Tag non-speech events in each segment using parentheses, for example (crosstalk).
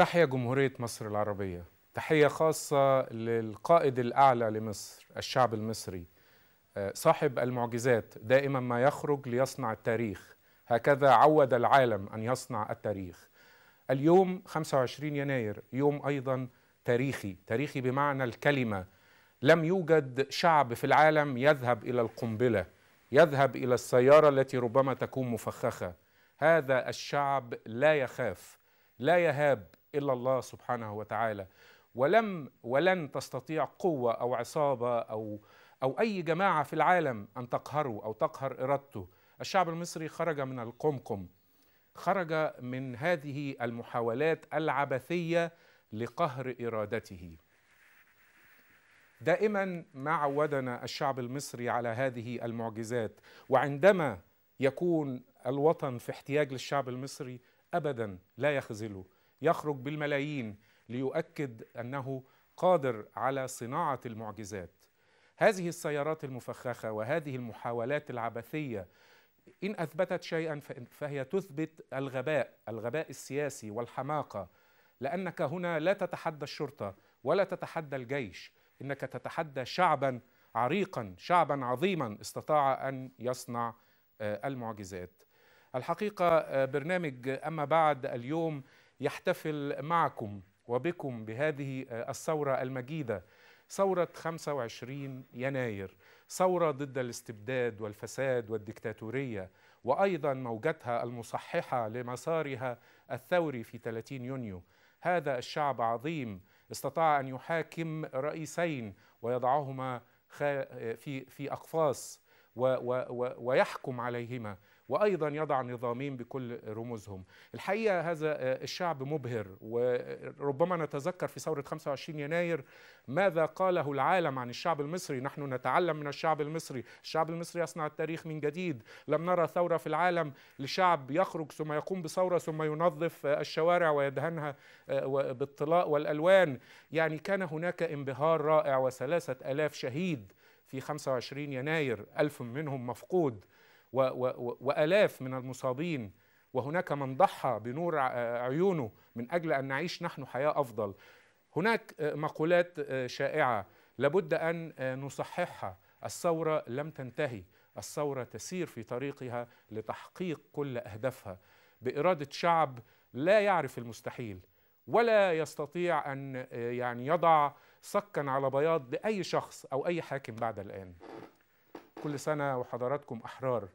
تحيا جمهورية مصر العربية تحية خاصة للقائد الأعلى لمصر الشعب المصري آه، صاحب المعجزات دائما ما يخرج ليصنع التاريخ هكذا عود العالم أن يصنع التاريخ اليوم 25 يناير يوم أيضا تاريخي تاريخي بمعنى الكلمة لم يوجد شعب في العالم يذهب إلى القنبلة يذهب إلى السيارة التي ربما تكون مفخخة هذا الشعب لا يخاف لا يهاب إلا الله سبحانه وتعالى ولم ولن تستطيع قوة أو عصابة أو أو أي جماعة في العالم أن تقهره أو تقهر إرادته الشعب المصري خرج من القمقم خرج من هذه المحاولات العبثية لقهر إرادته دائما ما عودنا الشعب المصري على هذه المعجزات وعندما يكون الوطن في احتياج للشعب المصري أبدا لا يخذله يخرج بالملايين ليؤكد انه قادر على صناعه المعجزات هذه السيارات المفخخه وهذه المحاولات العبثيه ان اثبتت شيئا فهي تثبت الغباء الغباء السياسي والحماقه لانك هنا لا تتحدى الشرطه ولا تتحدى الجيش انك تتحدى شعبا عريقا شعبا عظيما استطاع ان يصنع آه، المعجزات الحقيقه آه، برنامج اما بعد اليوم يحتفل معكم وبكم بهذه آه، الثورة المجيدة ثورة 25 يناير ثورة ضد الاستبداد والفساد والديكتاتورية وأيضا موجتها المصححة لمسارها الثوري في 30 يونيو هذا الشعب عظيم استطاع أن يحاكم رئيسين ويضعهما آه، في في أقفاص ويحكم عليهما وأيضا يضع نظامين بكل رموزهم الحقيقة هذا آه، الشعب مبهر وربما نتذكر في ثورة 25 يناير ماذا قاله العالم عن الشعب المصري نحن نتعلم من الشعب المصري الشعب المصري يصنع التاريخ من جديد لم نرى ثورة في العالم لشعب يخرج ثم يقوم بثورة ثم ينظف آه، الشوارع ويدهنها آه، بالطلاء والألوان يعني كان هناك انبهار رائع وثلاثة ألاف شهيد في 25 يناير ألف منهم مفقود و و والاف من المصابين وهناك من ضحى بنور عيونه من اجل ان نعيش نحن حياه افضل هناك مقولات شائعه لابد ان نصححها الثوره لم تنتهي الثوره تسير في طريقها لتحقيق كل اهدافها باراده شعب لا يعرف المستحيل ولا يستطيع ان يعني يضع صكا على بياض لاي شخص او اي حاكم بعد الان كل سنه وحضراتكم احرار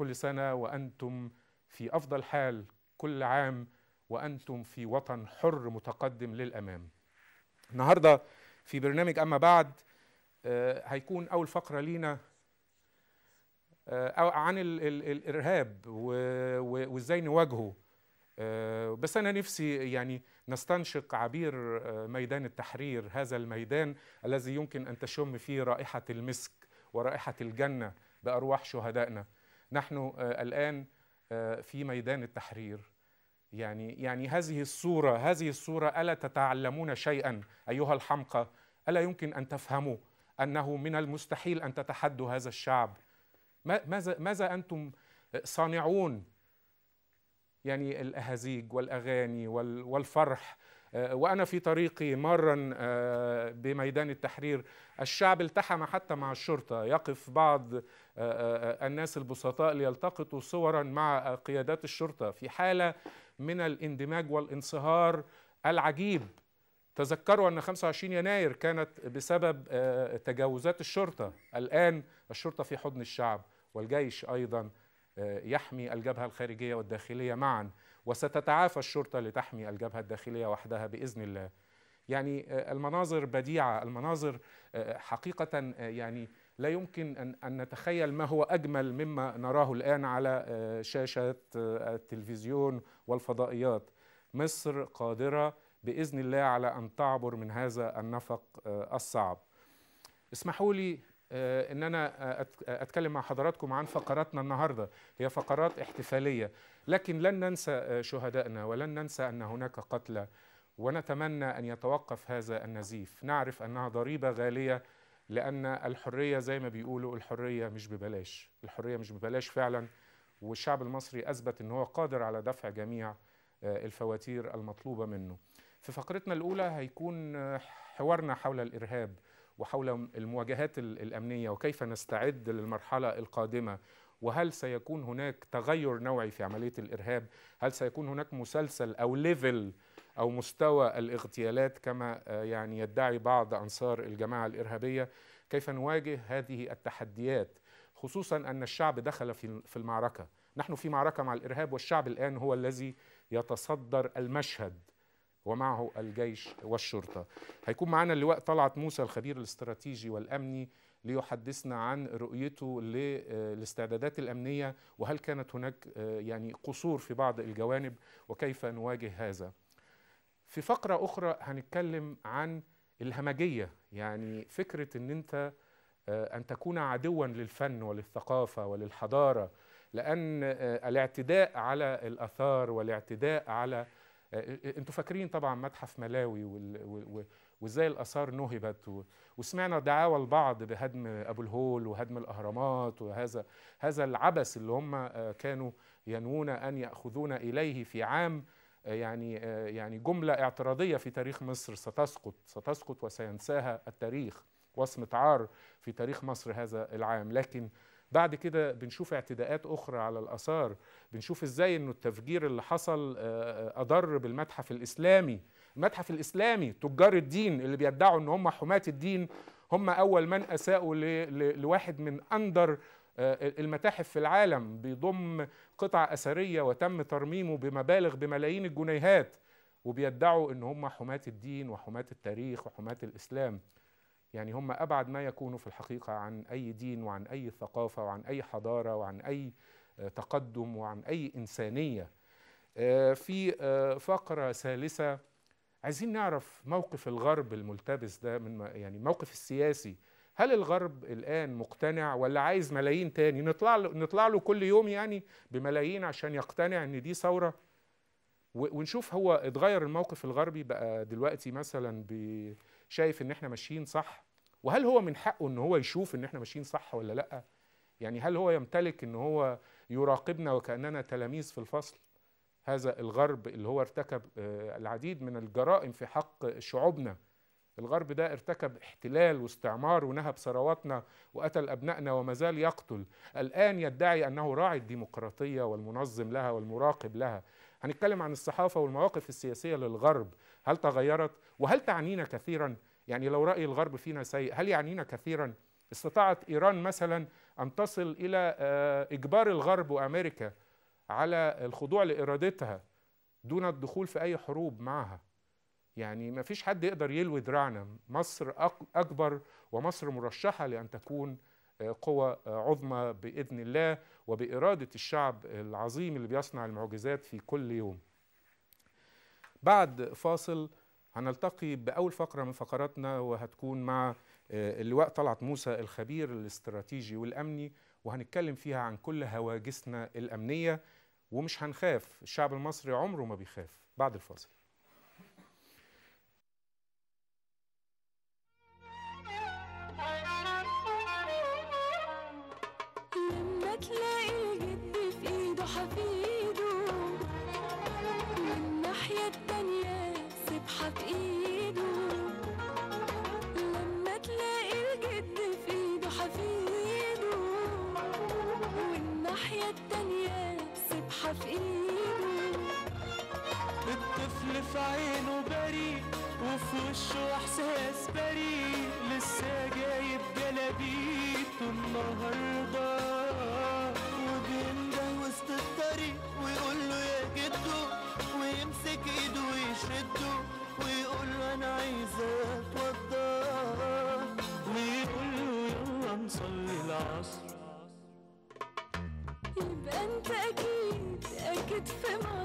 كل سنه وانتم في افضل حال كل عام وانتم في وطن حر متقدم للامام. النهارده في برنامج اما بعد آه، هيكون اول فقره لينا آه، عن الارهاب وازاي نواجهه آه، بس انا نفسي يعني نستنشق عبير ميدان التحرير هذا الميدان الذي يمكن ان تشم فيه رائحه المسك ورائحه الجنه بارواح شهدائنا نحن آه، الآن آه، في ميدان التحرير يعني يعني هذه الصورة هذه الصورة ألا تتعلمون شيئا أيها الحمقى ألا يمكن أن تفهموا أنه من المستحيل أن تتحدوا هذا الشعب ماذا ماذا أنتم آه، صانعون يعني الأهازيج والأغاني والفرح وأنا في طريقي مرا بميدان التحرير الشعب التحم حتى مع الشرطة يقف بعض آه، آه، آه، الناس البسطاء ليلتقطوا صورا مع قيادات الشرطه في حاله من الاندماج والانصهار العجيب تذكروا ان 25 يناير كانت بسبب تجاوزات الشرطه الان الشرطه في حضن الشعب والجيش ايضا يحمي الجبهه الخارجيه والداخليه معا وستتعافى الشرطه لتحمي الجبهه الداخليه وحدها باذن الله يعني المناظر بديعه المناظر حقيقه يعني لا يمكن أن, أن نتخيل ما هو أجمل مما نراه الآن على آه، شاشات آه، التلفزيون والفضائيات مصر قادرة بإذن الله على أن تعبر من هذا النفق آه، الصعب اسمحوا لي ان انا اتكلم مع حضراتكم عن فقراتنا النهارده هي فقرات احتفاليه لكن لن ننسى شهدائنا ولن ننسى ان هناك قتلى ونتمنى ان يتوقف هذا النزيف نعرف انها ضريبه غاليه لأن الحرية زي ما بيقولوا الحرية مش ببلاش الحرية مش ببلاش فعلا والشعب المصري أثبت أنه هو قادر على دفع جميع آه، الفواتير المطلوبة منه في فقرتنا الأولى هيكون آه، حوارنا حول الإرهاب وحول المواجهات الأمنية وكيف نستعد للمرحلة القادمة وهل سيكون هناك تغير نوعي في عملية الإرهاب هل سيكون هناك مسلسل أو ليفل أو مستوى الاغتيالات كما آه، يعني يدعي بعض أنصار الجماعة الإرهابية كيف نواجه هذه التحديات خصوصا أن الشعب دخل في المعركة نحن في معركة مع الإرهاب والشعب الآن هو الذي يتصدر المشهد ومعه الجيش والشرطة هيكون معنا اللواء طلعت موسى الخبير الاستراتيجي والأمني ليحدثنا عن رؤيته للاستعدادات آه، الأمنية وهل كانت هناك آه، يعني قصور في بعض الجوانب وكيف نواجه هذا في فقرة أخرى هنتكلم عن الهمجية يعني فكرة أن أنت آه، أن تكون عدوا للفن وللثقافة وللحضارة لأن آه، الاعتداء على الآثار والاعتداء على آه، أنتوا فاكرين طبعا متحف ملاوي وإزاي الآثار نهبت وسمعنا دعاوى البعض بهدم أبو الهول وهدم الأهرامات وهذا هذا العبث اللي هم كانوا ينوون أن يأخذون إليه في عام آه، يعني آه، يعني جمله اعتراضيه في تاريخ مصر ستسقط ستسقط وسينساها التاريخ وصمه عار في تاريخ مصر هذا العام لكن بعد كده بنشوف اعتداءات اخرى على الاثار بنشوف ازاي انه التفجير اللي حصل آه، اضر بالمتحف الاسلامي المتحف الاسلامي تجار الدين اللي بيدعوا ان هم حماه الدين هم اول من اساءوا لواحد من اندر آه، المتاحف في العالم بيضم قطع أثرية وتم ترميمه بمبالغ بملايين الجنيهات وبيدعوا ان هم حماة الدين وحماة التاريخ وحماة الإسلام يعني هم أبعد ما يكونوا في الحقيقة عن أي دين وعن أي ثقافة وعن أي حضارة وعن أي آه، تقدم وعن أي إنسانية آه، في فقرة ثالثة عايزين نعرف موقف الغرب الملتبس ده من يعني موقف السياسي هل الغرب الآن مقتنع ولا عايز ملايين تاني نطلع له نطلع له كل يوم يعني بملايين عشان يقتنع إن دي ثورة ونشوف هو اتغير الموقف الغربي بقى دلوقتي مثلا شايف إن احنا ماشيين صح وهل هو من حقه إن هو يشوف إن احنا ماشيين صح ولا لأ؟ يعني هل هو يمتلك إن هو يراقبنا وكأننا تلاميذ في الفصل؟ هذا الغرب اللي هو ارتكب آه، العديد من الجرائم في حق شعوبنا الغرب ده ارتكب احتلال واستعمار ونهب ثرواتنا وقتل أبنائنا وما زال يقتل الآن يدعي أنه راعي الديمقراطية والمنظم لها والمراقب لها هنتكلم عن الصحافة والمواقف السياسية للغرب هل تغيرت وهل تعنينا كثيرا يعني لو رأي الغرب فينا سيء هل يعنينا كثيرا استطاعت إيران مثلا أن تصل إلى آه، إجبار الغرب وأمريكا على الخضوع لإرادتها دون الدخول في أي حروب معها يعني ما فيش حد يقدر يلوي دراعنا مصر أكبر ومصر مرشحة لأن تكون آه، قوة آه، عظمى بإذن الله وبإرادة الشعب العظيم اللي بيصنع المعجزات في كل يوم بعد فاصل هنلتقي بأول فقرة من فقراتنا وهتكون مع آه، اللواء طلعت موسى الخبير الاستراتيجي والأمني وهنتكلم فيها عن كل هواجسنا الأمنية ومش هنخاف الشعب المصري عمره ما بيخاف بعد الفاصل اللي عينه بريء وفي وشه احساس بريء لسه جايب جلابيته النهارده وبينده وسط الطريق ويقول له يا جدو ويمسك ايده ويشده ويقول له انا عايز اتوضى ويقول له يلا نصلي العصر يبقى انت اكيد اكيد في مصر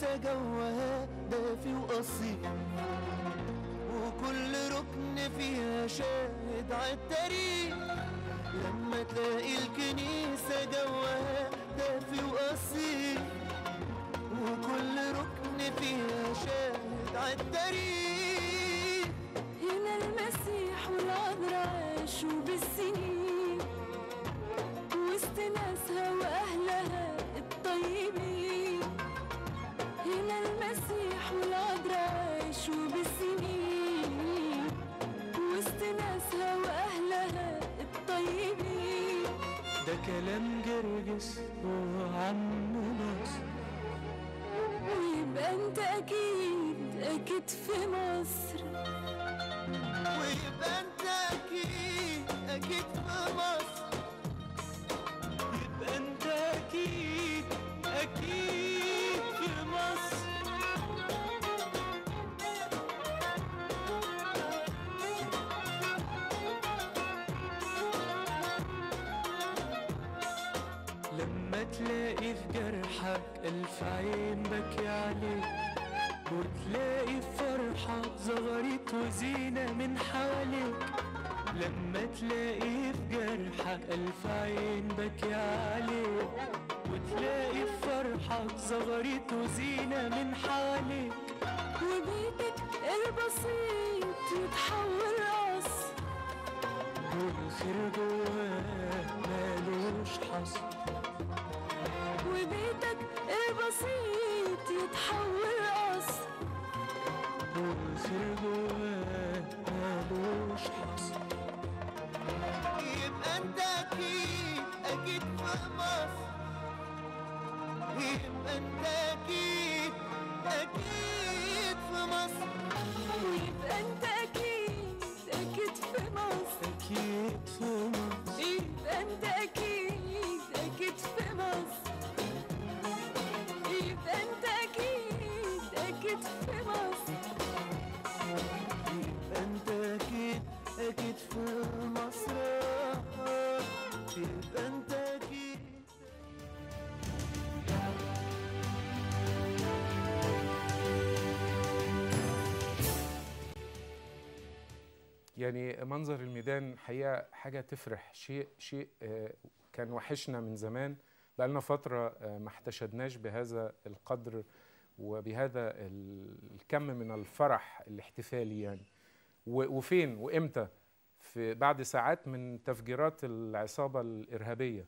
se gawe de fi osi Kelam gergis bu وتلاقي في جرحك ألف عين بكي عليك وتلاقي في فرحة زغرت وزينة من حواليك لما تلاقي في جرحك ألف عين بكي عليك وتلاقي في فرحة زغرت وزينة من حواليك وبيه يعني منظر الميدان حقيقه حاجه تفرح شيء شيء آه، كان وحشنا من زمان بقالنا فتره آه، ما احتشدناش بهذا القدر وبهذا الكم من الفرح الاحتفالي يعني وفين وامتى في بعد ساعات من تفجيرات العصابه الارهابيه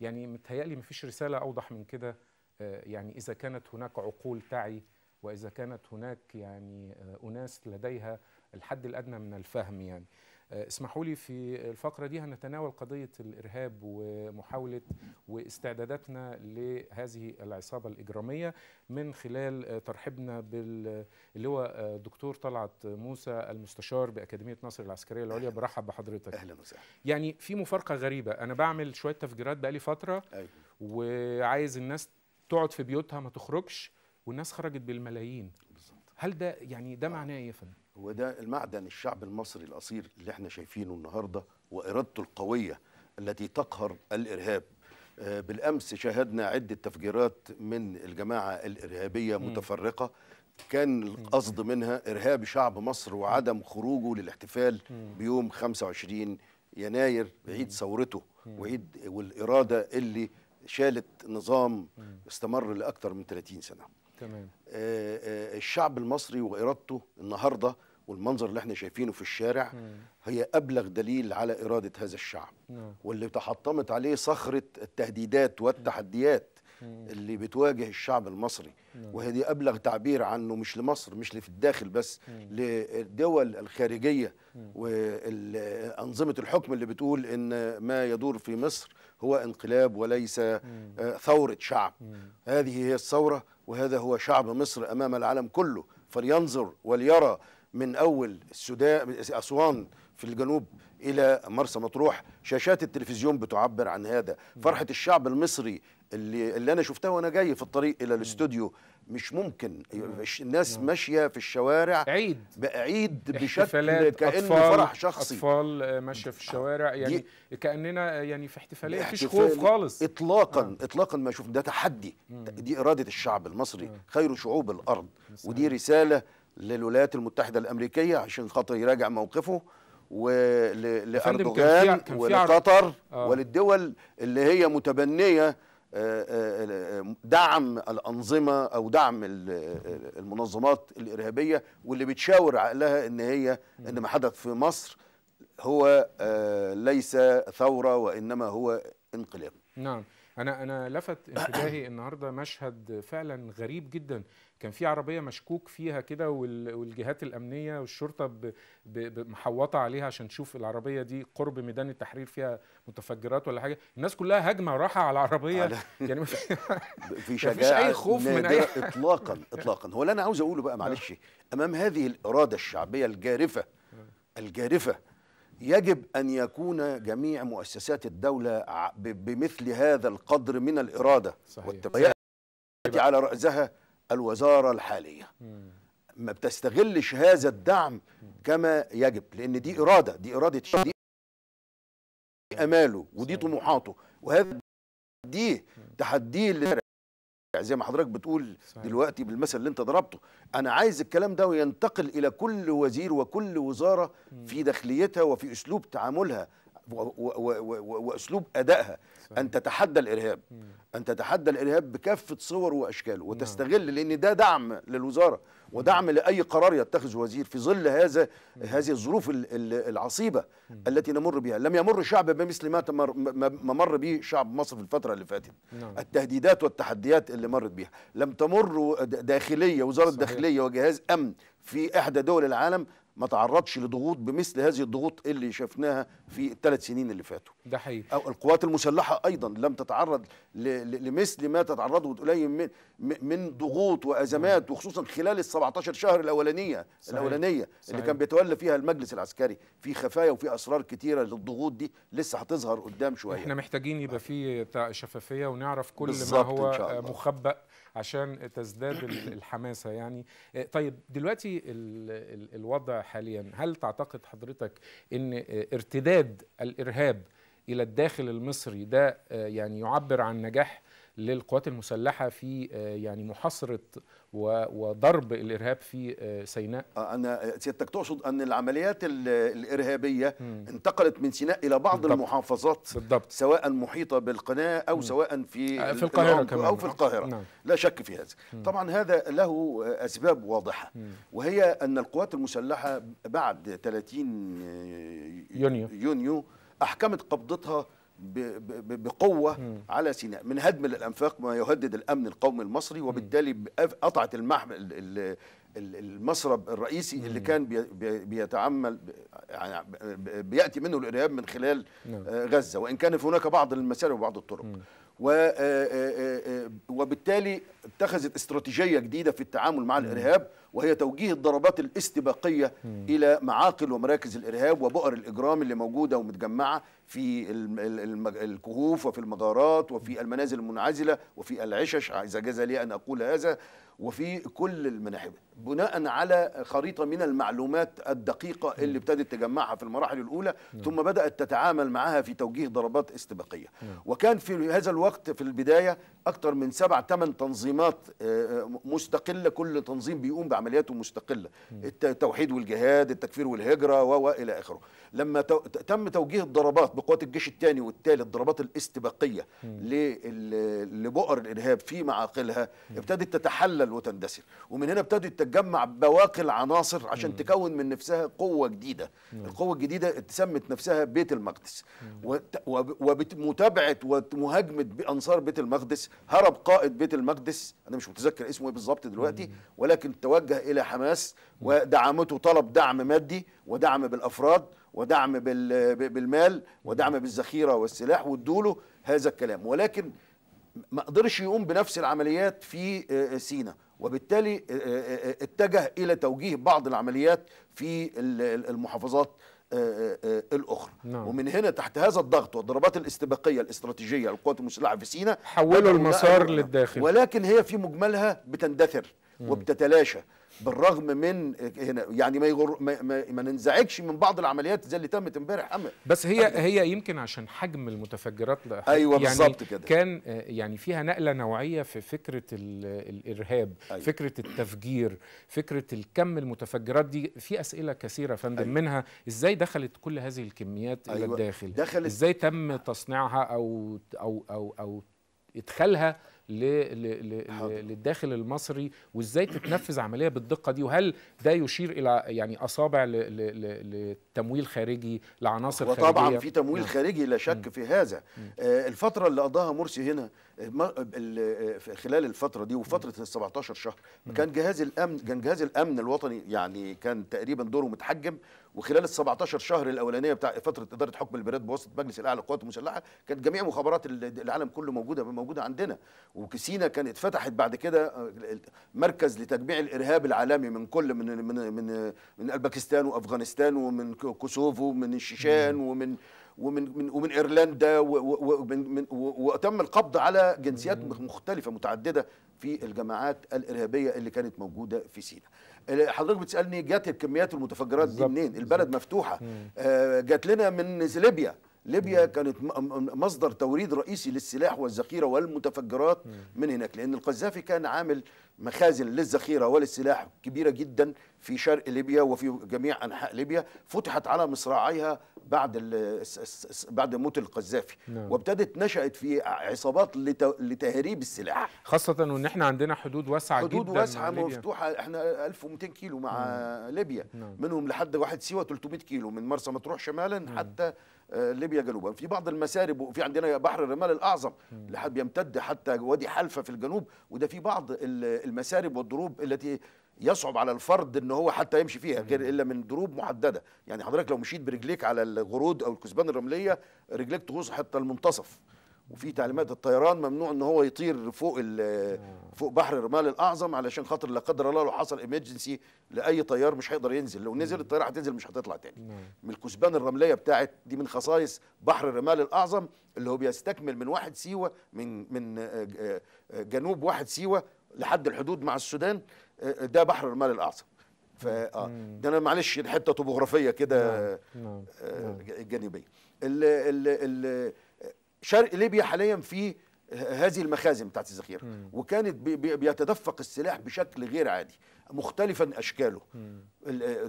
يعني متهيألي مفيش رساله اوضح من كده آه، يعني اذا كانت هناك عقول تعي واذا كانت هناك يعني اناس لديها الحد الادنى من الفهم يعني آه، اسمحوا لي في الفقره دي هنتناول قضيه الارهاب ومحاوله واستعداداتنا لهذه العصابه الاجراميه من خلال آه، ترحيبنا بال اللي هو آه، دكتور طلعت موسى المستشار باكاديميه نصر العسكريه العليا برحب بحضرتك اهلا وسهلا يعني في مفارقه غريبه انا بعمل شويه تفجيرات بقالي فتره أيوه. وعايز الناس تقعد في بيوتها ما تخرجش والناس خرجت بالملايين بالظبط هل ده يعني ده معناه ايه يا فندم هو ده المعدن الشعب المصري الأصيل اللي احنا شايفينه النهاردة وإرادته القوية التي تقهر الإرهاب آه، بالأمس شاهدنا عدة تفجيرات من الجماعة الإرهابية متفرقة كان القصد منها إرهاب شعب مصر وعدم خروجه للاحتفال بيوم 25 يناير عيد ثورته وعيد والإرادة اللي شالت نظام استمر لأكثر من 30 سنة تمام آه، آه، الشعب المصري وارادته النهارده والمنظر اللي احنا شايفينه في الشارع مم. هي ابلغ دليل على اراده هذا الشعب مم. نعم. واللي تحطمت عليه صخره التهديدات والتحديات اللي بتواجه الشعب المصري وهذه أبلغ تعبير عنه مش لمصر مش في الداخل بس للدول الخارجية وأنظمة الحكم اللي بتقول إن ما يدور في مصر هو انقلاب وليس آه، ثورة شعب هذه هي الثورة وهذا هو شعب مصر أمام العالم كله فلينظر وليرى من أول السودان أسوان في الجنوب الى مرسى مطروح شاشات التلفزيون بتعبر عن هذا فرحه الشعب المصري اللي اللي انا شفتها وانا جاي في الطريق الى الاستوديو مش ممكن الناس ماشيه في الشوارع عيد عيد بشكل كانه فرح شخصي اطفال آه، ماشيه في الشوارع يعني كاننا آه، يعني في احتفاليه مفيش خوف خالص اطلاقا آه. اطلاقا ما شوف ده تحدي دي اراده الشعب المصري آه. خير شعوب الارض ودي آه. رساله للولايات المتحده الامريكيه عشان خاطر يراجع موقفه ولاردوغان ولقطر آه. وللدول اللي هي متبنيه آه، آه، آه، دعم الانظمه او دعم المنظمات الارهابيه واللي بتشاور عقلها ان هي ان ما حدث في مصر هو ليس ثوره وانما هو انقلاب نعم انا انا لفت انتباهي النهارده مشهد فعلا غريب جدا كان في عربيه مشكوك فيها كده والجهات الامنيه والشرطه محوطه عليها عشان تشوف العربيه دي قرب ميدان التحرير فيها متفجرات ولا حاجه الناس كلها هجمه راحه على العربيه على (laughs) يعني في (laughs) شجاعه اي خوف من أي اطلاقا اطلاقا هو اللي انا عاوز اقوله بقى معلش امام هذه الاراده الشعبيه الجارفه الجارفه يجب ان يكون جميع مؤسسات الدوله بمثل هذا القدر من الاراده صحيح. والتبقى على راسها الوزاره الحاليه ما بتستغلش هذا الدعم كما يجب لان دي اراده دي اراده دي اماله ودي طموحاته وهذا دي تحدي زي ما حضرتك بتقول دلوقتي بالمثل اللي انت ضربته انا عايز الكلام ده ينتقل الى كل وزير وكل وزاره في داخليتها وفي اسلوب تعاملها واسلوب ادائها ان تتحدى الارهاب ان تتحدى الارهاب بكافه صوره واشكاله وتستغل لان ده دعم للوزاره ودعم لاي قرار يتخذه وزير في ظل هذا هذه الظروف العصيبه التي نمر بها لم يمر الشعب بمثل ما مر به شعب مصر في الفتره اللي فاتت نعم. التهديدات والتحديات اللي مرت بها لم تمر داخليه وزاره الداخليه وجهاز امن في احدى دول العالم ما تعرضش لضغوط بمثل هذه الضغوط اللي شفناها في الثلاث سنين اللي فاتوا ده حقيقي أو القوات المسلحة أيضا لم تتعرض لمثل ما تتعرضه قليل من من ضغوط وأزمات وخصوصا خلال ال 17 شهر الأولانية صحيح. الأولانية صحيح. اللي كان بيتولى فيها المجلس العسكري في خفايا وفي أسرار كتيرة للضغوط دي لسه هتظهر قدام شوية احنا محتاجين يبقى في شفافية ونعرف كل ما هو مخبأ عشان تزداد (coughs) الحماسه يعني آه، طيب دلوقتي الوضع حاليا هل تعتقد حضرتك ان آه، ارتداد الارهاب الى الداخل المصري ده آه، يعني يعبر عن نجاح للقوات المسلحه في آه، يعني محاصره وضرب الارهاب في آه، سيناء آه، انا سيادتك تقصد ان العمليات الارهابيه م. انتقلت من سيناء الى بعض بالضبط. المحافظات بالضبط. سواء محيطه بالقناه او م. سواء في في القاهره كمان او في القاهره نعم. لا شك في هذا م. طبعا هذا له اسباب واضحه م. وهي ان القوات المسلحه بعد 30 يونيو يونيو احكمت قبضتها بقوه على سيناء من هدم الأنفاق ما يهدد الامن القومي المصري وبالتالي قطعت المحمل المصرب الرئيسي اللي كان بيتعمل يعني بياتي منه الارهاب من خلال نعم. آه، غزه وان كان هناك بعض المسارح وبعض الطرق آه، آه، وبالتالي اتخذت استراتيجيه جديده في التعامل مع الارهاب وهي توجيه الضربات الاستباقية م. إلى معاقل ومراكز الإرهاب وبؤر الإجرام اللي موجودة ومتجمعة في الكهوف وفي المغارات وفي المنازل المنعزلة وفي العشش إذا جاز لي أن أقول هذا وفي كل المناحي بناء على خريطة من المعلومات الدقيقة اللي ابتدت تجمعها في المراحل الأولى ثم بدأت تتعامل معها في توجيه ضربات استباقية وكان في هذا الوقت في البداية أكثر من سبع ثمان تنظيمات آه، مستقلة كل تنظيم بيقوم بعملياته مستقلة التوحيد والجهاد التكفير والهجرة وإلى آخره لما تم توجيه الضربات بقوات الجيش الثاني والثالث الضربات الاستباقية لبؤر الإرهاب في معاقلها ابتدت تتحلل تتشلل وتندثر ومن هنا ابتدت تتجمع بواقي العناصر عشان مم. تكون من نفسها قوة جديدة مم. القوة الجديدة اتسمت نفسها بيت المقدس ومتابعة ومهاجمة بأنصار بيت المقدس هرب قائد بيت المقدس أنا مش متذكر اسمه إيه بالظبط دلوقتي ولكن توجه إلى حماس ودعمته طلب دعم مادي ودعم بالأفراد ودعم بالمال ودعم بالذخيرة والسلاح وادوا له هذا الكلام ولكن ما قدرش يقوم بنفس العمليات في آه، آه، سينا وبالتالي آه، اتجه الى توجيه بعض العمليات في المحافظات الاخرى نعم. ومن هنا تحت هذا الضغط والضربات الاستباقيه الاستراتيجيه للقوات المسلحه في سينا حولوا المسار للداخل ولكن هي في مجملها بتندثر وبتتلاشى بالرغم من هنا يعني ما, يغر ما, ما, ما ننزعجش من بعض العمليات زي اللي تمت امبارح بس هي أبداً. هي يمكن عشان حجم المتفجرات ايوه يعني بالظبط كده كان يعني فيها نقله نوعيه في فكره الارهاب أيوة. فكره التفجير فكره الكم المتفجرات دي في اسئله كثيره يا فندم أيوة. منها ازاي دخلت كل هذه الكميات أيوة. الى الداخل دخلت ازاي تم تصنيعها او او او, أو ادخالها للداخل المصري وازاي تتنفذ عمليه بالدقه دي وهل ده يشير الى يعني اصابع لتمويل خارجي لعناصر خارجيه وطبعا في تمويل نعم. خارجي لا شك في هذا آه، الفتره اللي قضاها مرسي هنا آه، خلال الفتره دي وفتره ال 17 شهر كان جهاز الامن كان جهاز الامن الوطني يعني كان تقريبا دوره متحجم وخلال ال 17 شهر الاولانيه بتاع فتره اداره حكم البلاد بواسطه مجلس الاعلى للقوات المسلحه كانت جميع مخابرات العالم كله موجوده موجوده عندنا وكسينا كانت فتحت بعد كده آه، مركز لتجميع الارهاب العالمي من كل من من من, من الباكستان وافغانستان ومن كوسوفو ومن الشيشان ومن ومن من ومن ايرلندا وتم القبض على جنسيات مختلفه متعدده في الجماعات الارهابيه اللي كانت موجوده في سيناء حضرتك بتسالني جت الكميات المتفجرات دي منين البلد مفتوحه آه، جات لنا من ليبيا ليبيا كانت مصدر توريد رئيسي للسلاح والذخيره والمتفجرات من هناك لان القذافي كان عامل مخازن للذخيره وللسلاح كبيره جدا في شرق ليبيا وفي جميع انحاء ليبيا فتحت على مصراعيها بعد بعد موت القذافي نعم. وابتدت نشات في عصابات لتهريب السلاح خاصه وان احنا عندنا حدود واسعه حدود جدا حدود واسعه مفتوحه احنا 1200 كيلو مع مم. نعم. ليبيا مم. نعم. منهم لحد واحد سيوه 300 كيلو من مرسى مطروح شمالا مم. حتى آه، ليبيا جنوبا في بعض المسارب وفي عندنا بحر الرمال الاعظم لحد بيمتد حتى وادي حلفه في الجنوب وده في بعض المسارب والدروب التي يصعب على الفرد ان هو حتى يمشي فيها غير الا من دروب محدده يعني حضرتك لو مشيت برجليك على الغرود او الكثبان الرمليه رجليك تغوص حتى المنتصف وفي تعليمات الطيران ممنوع ان هو يطير فوق فوق بحر الرمال الاعظم علشان خاطر لا قدر الله لو حصل ايمرجنسي لاي طيار مش هيقدر ينزل لو نزل الطياره هتنزل مش هتطلع تاني من الكثبان الرمليه بتاعت دي من خصائص بحر الرمال الاعظم اللي هو بيستكمل من واحد سيوه من من آه، آه، جنوب واحد سيوه لحد الحدود مع السودان آه، ده بحر الرمال الاعظم ف ده انا معلش يعني حته طبوغرافيه كده نعم. نعم. الجانبيه نعم. ال ال ال شرق ليبيا حاليا في هذه المخازن بتاعت الذخيره وكانت بيتدفق السلاح بشكل غير عادي مختلفا اشكاله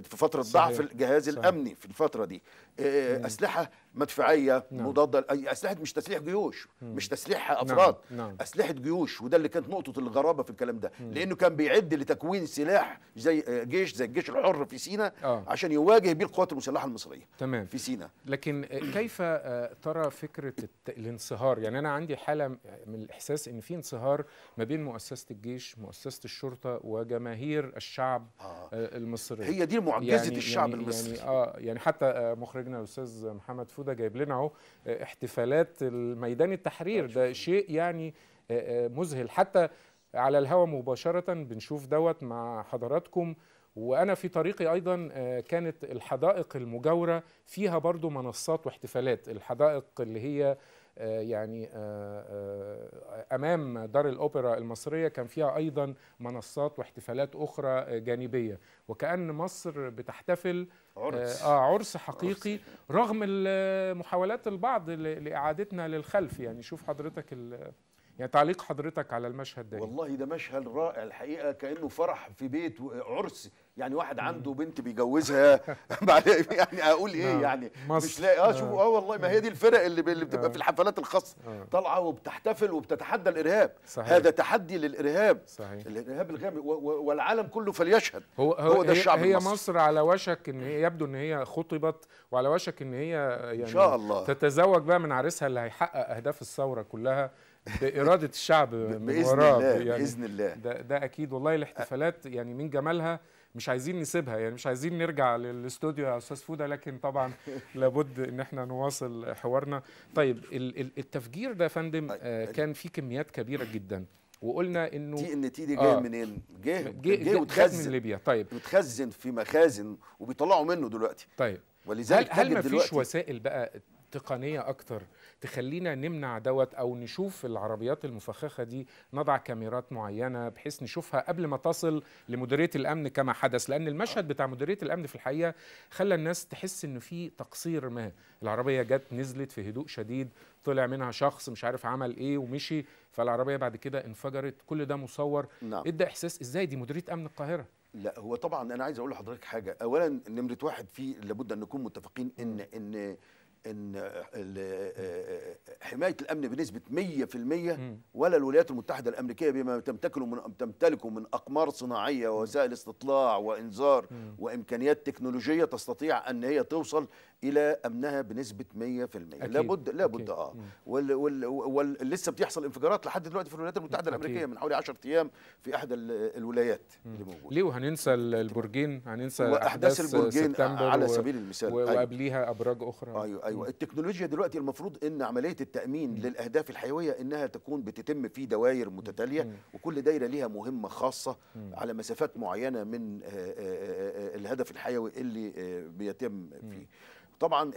في فتره ضعف الجهاز صحيح. الامني في الفتره دي اسلحه مدفعيه نعم. مضاده لاي اسلحه مش تسليح جيوش مم. مش تسليح نعم، افراد نعم. نعم. اسلحه جيوش وده اللي كانت نقطه الغرابه في الكلام ده مم. لانه كان بيعد لتكوين سلاح زي جيش زي الجيش الحر في سينا آه. عشان يواجه بيه القوات المسلحه المصريه تمام. في سينا لكن كيف آه، ترى فكره الانصهار يعني انا عندي حاله من الاحساس ان في انصهار ما بين مؤسسه الجيش مؤسسه الشرطه وجماهير الشعب آه. آه، المصري هي دي معجزه يعني الشعب يعني, يعني المصري يعني اه يعني حتى آه، مخرجنا الاستاذ محمد فود حموده جايب لنا اهو آه، احتفالات ميدان التحرير طيب، ده شيء يعني آه، آه، مذهل حتى على الهواء مباشره بنشوف دوت مع حضراتكم وانا في طريقي ايضا كانت الحدائق المجاوره فيها برضو منصات واحتفالات الحدائق اللي هي آه، يعني آه، آه، امام دار الاوبرا المصريه كان فيها ايضا منصات واحتفالات اخرى جانبيه وكان مصر بتحتفل عرس اه عرس حقيقي عرس. رغم محاولات البعض لاعادتنا للخلف يعني شوف حضرتك يعني تعليق حضرتك على المشهد ده إيه؟ والله ده مشهد رائع الحقيقه كانه فرح في بيت عرس يعني واحد عنده بنت بيجوزها (laughs) يعني اقول ايه نعم. يعني مش لاقي اه شوف اه والله ما هي نعم. دي الفرق اللي اللي نعم. بتبقى في الحفلات الخاصه طالعه وبتحتفل وبتتحدى الارهاب صحيح. هذا تحدي للارهاب صحيح. الارهاب الغامر والعالم كله فليشهد هو, هو, هو ده الشعب المصري هي مصر على وشك ان هي يبدو ان هي خطبت وعلى وشك ان هي يعني ان شاء الله تتزوج بقى من عريسها اللي هيحقق اهداف الثوره كلها باراده الشعب من وراه باذن الله يعني باذن الله ده, ده اكيد والله الاحتفالات يعني من جمالها مش عايزين نسيبها يعني مش عايزين نرجع للاستوديو يا استاذ فوده لكن طبعا (laughs) لابد ان احنا نواصل حوارنا طيب التفجير ده يا فندم آه، كان فيه كميات كبيره جدا وقلنا انه دي النتيجه جايه آه منين؟ جه جه وتخزن من ليبيا طيب وتخزن في مخازن وبيطلعوا منه دلوقتي طيب ولذلك هل, هل ما فيش وسائل بقى تقنيه اكتر تخلينا نمنع دوت او نشوف العربيات المفخخه دي نضع كاميرات معينه بحيث نشوفها قبل ما تصل لمديريه الامن كما حدث لان المشهد آه. بتاع مديريه الامن في الحقيقه خلى الناس تحس ان في تقصير ما العربيه جت نزلت في هدوء شديد طلع منها شخص مش عارف عمل ايه ومشي فالعربيه بعد كده انفجرت كل ده مصور نعم. ادى احساس ازاي دي مديريه امن القاهره لا هو طبعا انا عايز اقول لحضرتك حاجه اولا نمره واحد في لابد ان نكون متفقين ان ان ان آه، حمايه الامن بنسبه 100% ولا الولايات المتحده الامريكيه بما تمتلكه من تمتلكه من اقمار صناعيه ووسائل استطلاع وانذار وامكانيات تكنولوجيه تستطيع ان هي توصل الى امنها بنسبه 100% لابد لابد اه ولسه بتحصل انفجارات لحد دلوقتي في الولايات المتحده الامريكيه أكيد. من حوالي 10 ايام في احدى الولايات اللي موجوده ليه وهننسى البرجين هننسى احداث البرجين على سبيل المثال أيوه. وقبليها ابراج اخرى ايوه ايوه ايوه التكنولوجيا دلوقتي المفروض ان عمليه التامين م. للاهداف الحيويه انها تكون بتتم في دوائر متتاليه م. وكل دايره ليها مهمه خاصه م. على مسافات معينه من آه، آه، آه، الهدف الحيوي اللي بيتم فيه طبعا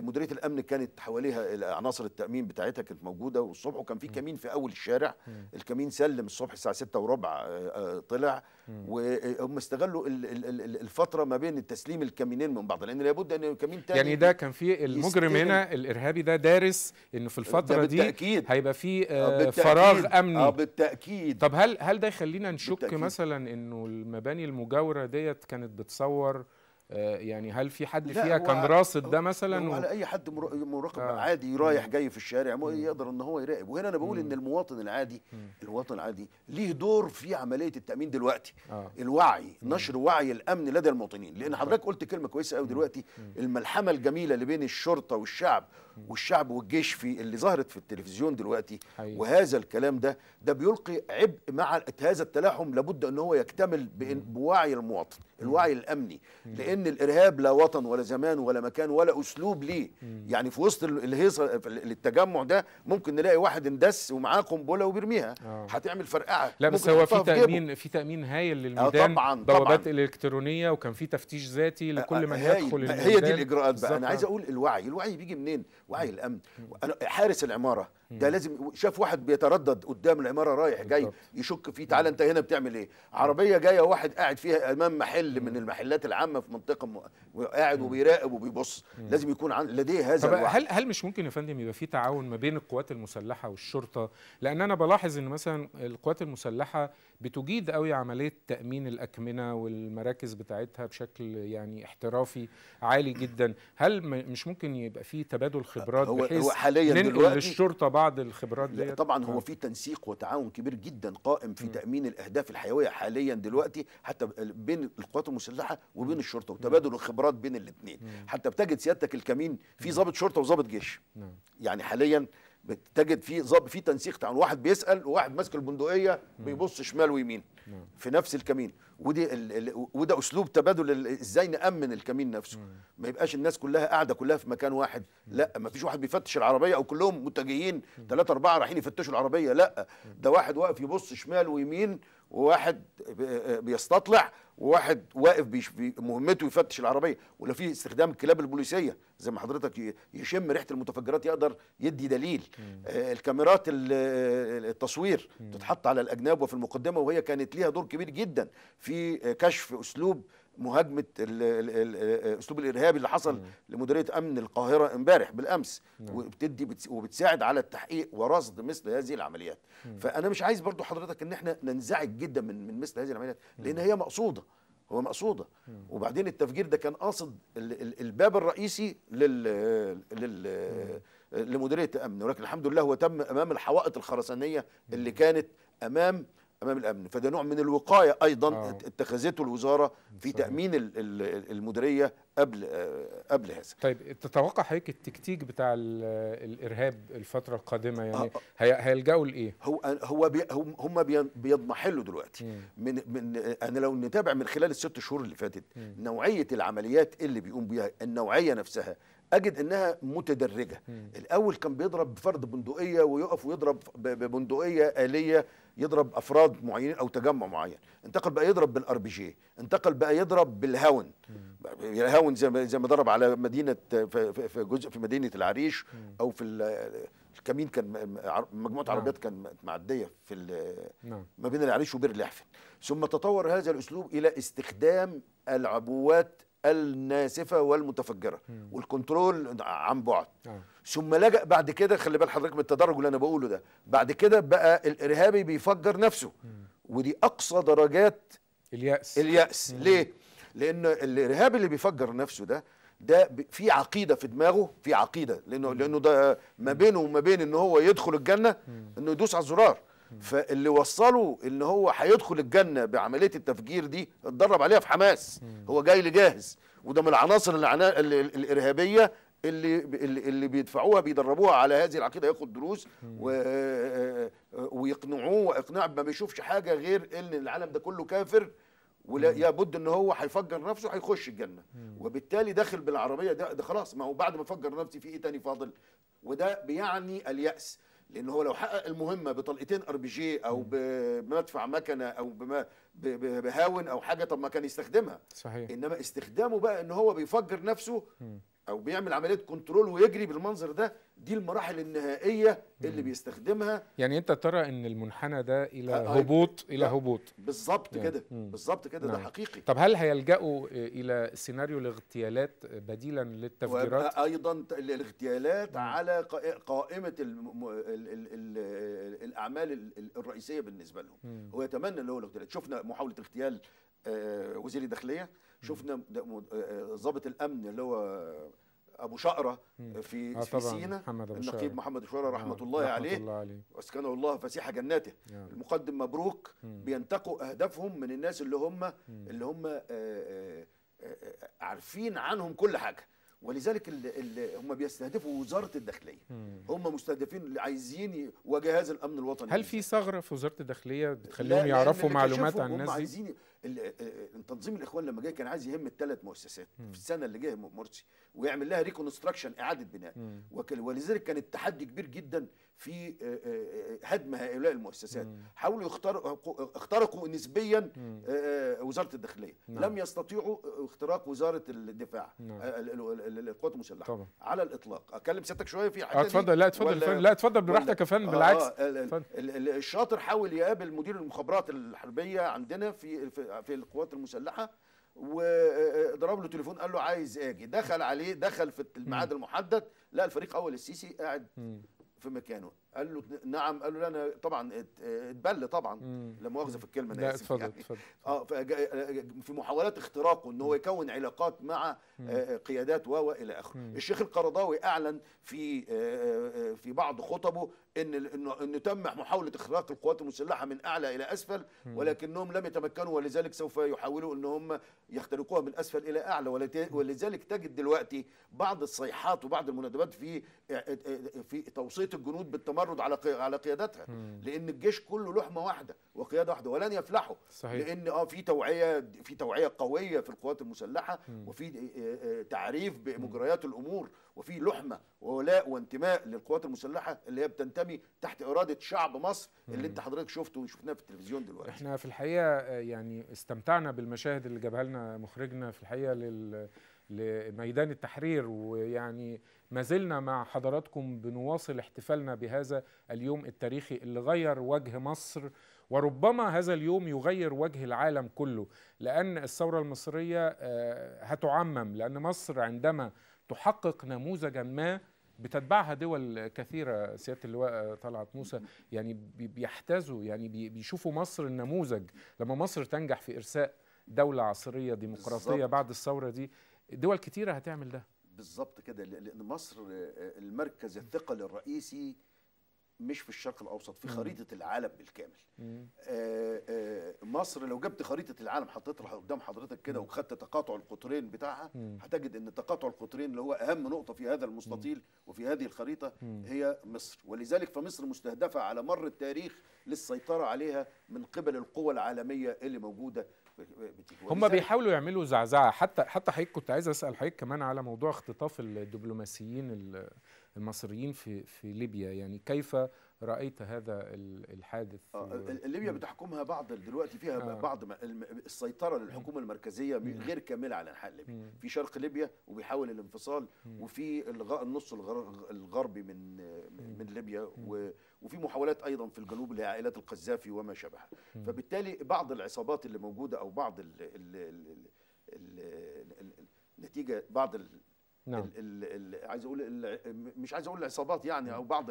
مديريه الامن كانت حواليها عناصر التامين بتاعتها كانت موجوده والصبح وكان في كمين في اول الشارع الكمين سلم الصبح الساعه 6 وربع آه، آه، طلع وهم استغلوا الفتره ما بين تسليم الكمينين من بعض لان لابد ان كمين تاني يعني ده كان في المجرم هنا الارهابي ده دارس انه في الفتره دي بالتأكيد. هيبقى في آه، فراغ امني اه بالتاكيد طب هل هل ده يخلينا نشك بالتأكيد. مثلا انه المباني المجاوره ديت كانت بتصور آه، يعني هل في حد فيها كان راصد ده مثلا على اي حد مراقب آه. عادي رايح جاي في الشارع يقدر ان هو يراقب وهنا انا بقول مم. ان المواطن العادي مم. المواطن العادي ليه دور في عمليه التامين دلوقتي آه. الوعي مم. نشر وعي الامن لدى المواطنين لان حضرتك قلت كلمه كويسه قوي دلوقتي الملحمه الجميله اللي بين الشرطه والشعب والشعب والجيش في اللي ظهرت في التلفزيون دلوقتي حقيقي. وهذا الكلام ده ده بيلقي عبء مع هذا التلاحم لابد ان هو يكتمل بوعي المواطن الوعي الامني لان الارهاب لا وطن ولا زمان ولا مكان ولا اسلوب ليه يعني في وسط الهيصه التجمع ده ممكن نلاقي واحد اندس ومعاه قنبله وبيرميها آه. هتعمل فرقعه لا بس هو في تامين في, تامين هايل آه، للميدان طبعا بوابات الالكترونيه وكان في تفتيش ذاتي لكل آه، من يدخل الميدان هي دي الاجراءات بقى انا عايز اقول الوعي الوعي بيجي منين وعي الامن حارس العماره ده لازم شاف واحد بيتردد قدام العماره رايح جاي يشك فيه تعالى انت هنا بتعمل ايه عربيه جايه واحد قاعد فيها امام محل من المحلات العامه في منطقه م... قاعد وبيراقب وبيبص لازم يكون عن... لديه هذا طب الواحد. هل هل مش ممكن يا فندم يبقى في تعاون ما بين القوات المسلحه والشرطه لان انا بلاحظ ان مثلا القوات المسلحه بتجيد قوي عمليه تامين الاكمنه والمراكز بتاعتها بشكل يعني احترافي عالي جدا هل مش ممكن يبقى في تبادل خبرات هو بحيث هو حاليا ننقل للشرطه بعض الخبرات دي طبعا هو آه. في تنسيق وتعاون كبير جدا قائم في م. تامين الاهداف الحيويه حاليا دلوقتي حتى بين القوات المسلحه وبين الشرطه وتبادل الخبرات بين الاثنين حتى بتجد سيادتك الكمين في ضابط شرطه وضابط جيش نعم. يعني حاليا تجد في ظابط في تنسيق تعاون واحد بيسال وواحد ماسك البندقيه بيبص شمال ويمين في نفس الكمين ودي ال وده اسلوب تبادل ازاي نامن الكمين نفسه ما يبقاش الناس كلها قاعده كلها في مكان واحد لا ما فيش واحد بيفتش العربيه او كلهم متجهين ثلاثه اربعه رايحين يفتشوا العربيه لا ده واحد واقف يبص شمال ويمين وواحد بيستطلع وواحد واقف مهمته يفتش العربيه ولا في استخدام الكلاب البوليسيه زي ما حضرتك يشم ريحه المتفجرات يقدر يدي دليل آه الكاميرات التصوير تتحط على الاجناب وفي المقدمه وهي كانت ليها دور كبير جدا في كشف اسلوب مهاجمه اسلوب الارهابي اللي حصل لمديريه امن القاهره امبارح بالامس وبتدي وبتساعد على التحقيق ورصد مثل هذه العمليات فانا مش عايز برضو حضرتك ان احنا ننزعج جدا من من مثل هذه العمليات لان هي مقصوده هو مقصوده وبعدين التفجير ده كان قاصد الباب الرئيسي لل لل لمديريه امن ولكن الحمد لله هو تم امام الحوائط الخرسانيه اللي كانت امام امام الامن فده نوع من الوقايه ايضا أوه. اتخذته الوزاره في صحيح. تامين المديريه قبل آه، قبل هذا طيب تتوقع حضرتك التكتيك بتاع الارهاب الفتره القادمه يعني آه، آه. هيلجأوا لايه هو هو بي هم بيضمحلوا دلوقتي مم. من من انا لو نتابع من خلال الست شهور اللي فاتت مم. نوعيه العمليات اللي بيقوم بيها النوعيه نفسها اجد انها متدرجه مم. الاول كان بيضرب بفرد بندقيه ويقف ويضرب ببندقيه اليه يضرب افراد معينين او تجمع معين انتقل بقى يضرب بالار بي جي انتقل بقى يضرب بالهاون الهاون يعني زي ما زي ما ضرب على مدينه في جزء في مدينه العريش او في الكمين كان مجموعه نعم. عربيات كان معديه في نعم. ما بين العريش وبير لحفه ثم تطور هذا الاسلوب الى استخدام العبوات الناسفه والمتفجره مم. والكنترول عن بعد آه. ثم لجأ بعد كده خلي بال حضرتك من التدرج اللي انا بقوله ده بعد كده بقى الارهابي بيفجر نفسه مم. ودي اقصى درجات اليأس اليأس مم. ليه؟ لان الارهابي اللي بيفجر نفسه ده ده في عقيده في دماغه في عقيده لانه مم. لانه ده ما بينه وما بين ان هو يدخل الجنه انه يدوس على الزرار فاللي وصله ان هو هيدخل الجنه بعمليه التفجير دي اتدرب عليها في حماس هو جاي لجاهز وده من العناصر الارهابيه اللي اللي بيدفعوها بيدربوها على هذه العقيده ياخد دروس آه، ويقنعوه واقناع ما بيشوفش حاجه غير ان العالم ده كله كافر ولابد ان هو هيفجر نفسه هيخش الجنه وبالتالي داخل بالعربيه ده, ده خلاص ما هو بعد ما فجر نفسي في ايه تاني فاضل وده بيعني الياس لان هو لو حقق المهمه بطلقتين ار بي جي او بمدفع مكنه او بما بهاون او حاجه طب ما كان يستخدمها صحيح انما استخدامه بقى ان هو بيفجر نفسه او بيعمل عمليه كنترول ويجري بالمنظر ده دي المراحل النهائيه اللي بيستخدمها يعني انت ترى ان المنحنى ده الى آه، آه، هبوط الى هبوط بالظبط يعني. كده بالظبط كده ده نعم. حقيقي طب هل هيلجأوا الى سيناريو الاغتيالات بديلا للتفجيرات ايضا الاغتيالات نعم. على قائمه الـ الـ الـ الـ الاعمال الرئيسيه بالنسبه لهم هو يتمنى اللي هو الاغتيالات شفنا محاوله اغتيال آه، وزير الداخليه شفنا آه، آه، ضابط الامن اللي هو ابو شقره آه، في آه في سينا النقيب محمد شقره رحمه, آه الله, رحمة عليه الله عليه واسكنه الله فسيح جناته يعني المقدم مبروك مم. بينتقوا اهدافهم من الناس اللي هم مم. اللي هم عارفين عنهم كل حاجه ولذلك اللي هم بيستهدفوا وزاره الداخليه هم مستهدفين عايزين وجهاز الامن الوطني هل في ثغره في وزاره الداخليه بتخليهم يعرفوا معلومات عن الناس دي؟ عايزين تنظيم الاخوان لما جه كان عايز يهم الثلاث مؤسسات م. في السنه اللي جايه مرسي ويعمل لها ريكونستراكشن اعاده بناء ولذلك كان التحدي كبير جدا في آه، آه، آه، هدم هؤلاء المؤسسات م. حاولوا يخترقوا اخترقوا نسبيا م. وزاره الداخليه نعم. لم يستطيعوا اختراق وزاره الدفاع نعم. القوات المسلحه طبعا. على الاطلاق اكلم سيادتك شويه في حاجه اتفضل لا اتفضل لا اتفضل براحتك يا فندم بالعكس آه الشاطر حاول يقابل مدير المخابرات الحربيه عندنا في, في في القوات المسلحه وضرب له تليفون قال له عايز اجي دخل عليه دخل في الميعاد المحدد لقى الفريق اول السيسي قاعد في مكانه قال له نعم قال له لا انا طبعا اتبل طبعا لا مؤاخذه في الكلمه انا اسف يعني اتفضل آه،, اه في محاولات اختراقه ان هو يكون علاقات مع آه، قيادات و الى اخره الشيخ القرضاوي اعلن في آه، في بعض خطبه ان انه تم محاوله اختراق القوات المسلحه من اعلى الى اسفل ولكنهم لم يتمكنوا ولذلك سوف يحاولوا ان هم يخترقوها من اسفل الى اعلى ولذلك تجد دلوقتي بعض الصيحات وبعض المنادبات في في توصيه الجنود بالتمرد التمرد على على قيادتها مم. لان الجيش كله لحمه واحده وقياده واحده ولن يفلحوا صحيح. لان اه في توعيه في توعيه قويه في القوات المسلحه مم. وفي آه، آه، آه، تعريف بمجريات الامور وفي لحمه وولاء وانتماء للقوات المسلحه اللي هي بتنتمي تحت اراده شعب مصر اللي انت حضرتك شفته وشفناه في التلفزيون دلوقتي احنا في الحقيقه يعني استمتعنا بالمشاهد اللي جابها لنا مخرجنا في الحقيقه لل لميدان التحرير ويعني ما زلنا مع حضراتكم بنواصل احتفالنا بهذا اليوم التاريخي اللي غير وجه مصر وربما هذا اليوم يغير وجه العالم كله لأن الثورة المصرية آه، هتعمم لأن مصر عندما تحقق نموذجا ما بتتبعها دول كثيره سياده اللواء آه، طلعت موسى يعني بيحتازوا يعني بيشوفوا مصر النموذج لما مصر تنجح في ارساء دوله عصريه ديمقراطيه بالزبط. بعد الثوره دي دول كتيره هتعمل ده بالظبط كده لان مصر آه، المركز الثقل الرئيسي مش في الشرق الاوسط في خريطه العالم بالكامل آه، آه، مصر لو جبت خريطه العالم حطيتها قدام حضرتك كده وخدت تقاطع القطرين بتاعها هتجد ان تقاطع القطرين اللي هو اهم نقطه في هذا المستطيل وفي هذه الخريطه هي مصر ولذلك فمصر مستهدفه على مر التاريخ للسيطره عليها من قبل القوى العالميه اللي موجوده هم بيحاولوا يعملوا زعزعه حتى حتى حضرتك كنت عايز اسال حضرتك كمان على موضوع اختطاف الدبلوماسيين المصريين في في ليبيا يعني كيف رايت هذا الحادث آه ليبيا بتحكمها بعض دلوقتي فيها آه بعض السيطره للحكومه المركزيه غير كامله على انحاء ليبيا في شرق ليبيا وبيحاول الانفصال وفي الغاء النص الغربي من من ليبيا وفي محاولات ايضا في الجنوب لعائلات القذافي وما شابهها فبالتالي بعض العصابات اللي موجوده او بعض ال ال ال ال نتيجه بعض نعم ال ال عايز اقول مش عايز اقول العصابات يعني او بعض